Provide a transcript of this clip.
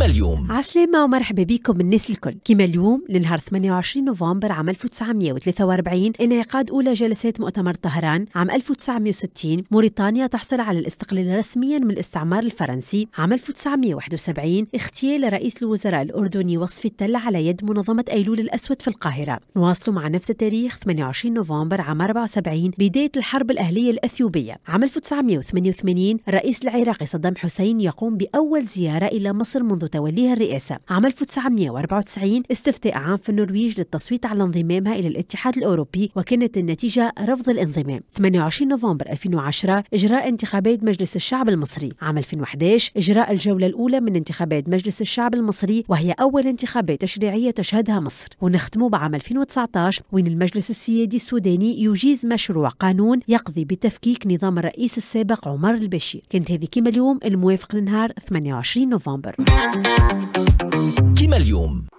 كيما اليوم عسلامة ومرحبا بكم الناس الكل كيما اليوم لنهار 28 نوفمبر عام 1943 انعقاد أولى جلسات مؤتمر طهران عام 1960 موريتانيا تحصل على الاستقلال رسميا من الاستعمار الفرنسي عام 1971 اغتيال رئيس الوزراء الأردني وصفي التل على يد منظمة أيلول الأسود في القاهرة نواصل مع نفس التاريخ 28 نوفمبر عام 74 بداية الحرب الأهلية الأثيوبية عام 1988 الرئيس العراقي صدام حسين يقوم بأول زيارة إلى مصر منذ توليها الرئاسة عام 1994 استفتاء عام في النرويج للتصويت على انضمامها إلى الاتحاد الأوروبي وكانت النتيجة رفض الانضمام 28 نوفمبر 2010 إجراء انتخابات مجلس الشعب المصري عام 2011 إجراء الجولة الأولى من انتخابات مجلس الشعب المصري وهي أول انتخابات تشريعية تشهدها مصر ونختم بعام 2019 وين المجلس السيادي السوداني يجيز مشروع قانون يقضي بتفكيك نظام الرئيس السابق عمر البشير كانت هذه كما اليوم الموافق لنهار 28 نوفمبر كيما اليوم